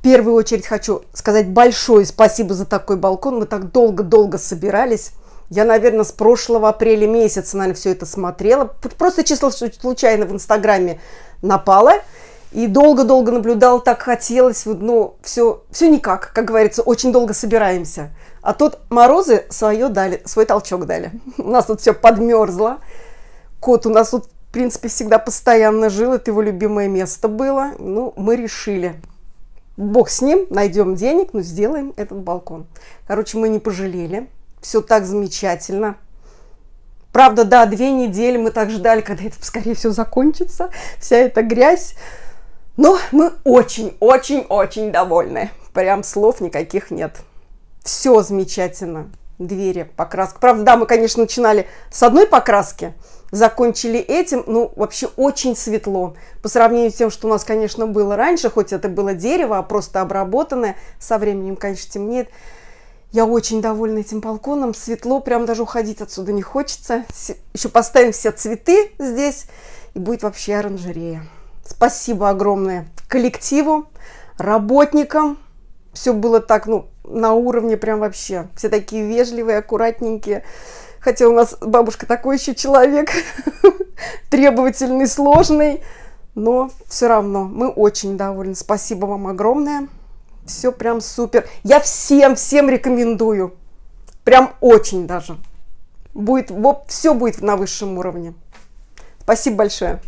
В первую очередь хочу сказать большое спасибо за такой балкон. Мы так долго-долго собирались. Я, наверное, с прошлого апреля месяца, наверное, все это смотрела. Просто число случайно в Инстаграме напала И долго-долго наблюдал, так хотелось, но ну, все, все никак, как говорится, очень долго собираемся. А тут морозы свое дали, свой толчок дали. У нас тут все подмерзло. Кот у нас тут, в принципе, всегда постоянно жил, это его любимое место было. Ну, мы решили бог с ним, найдем денег, но сделаем этот балкон. Короче, мы не пожалели, все так замечательно. Правда, да, две недели мы так ждали, когда это, скорее всего, закончится, вся эта грязь. Но мы очень-очень-очень довольны. Прям слов никаких нет. Все замечательно двери покраска. Правда, да, мы, конечно, начинали с одной покраски, закончили этим, ну, вообще очень светло. По сравнению с тем, что у нас, конечно, было раньше, хоть это было дерево, а просто обработанное, со временем, конечно, темнеет. Я очень довольна этим балконом, светло, прям даже уходить отсюда не хочется. Еще поставим все цветы здесь, и будет вообще оранжерея. Спасибо огромное коллективу, работникам. Все было так, ну, на уровне прям вообще. Все такие вежливые, аккуратненькие. Хотя у нас бабушка такой еще человек, требовательный, сложный. Но все равно мы очень довольны. Спасибо вам огромное. Все прям супер. Я всем, всем рекомендую. Прям очень даже. Будет, все будет на высшем уровне. Спасибо большое.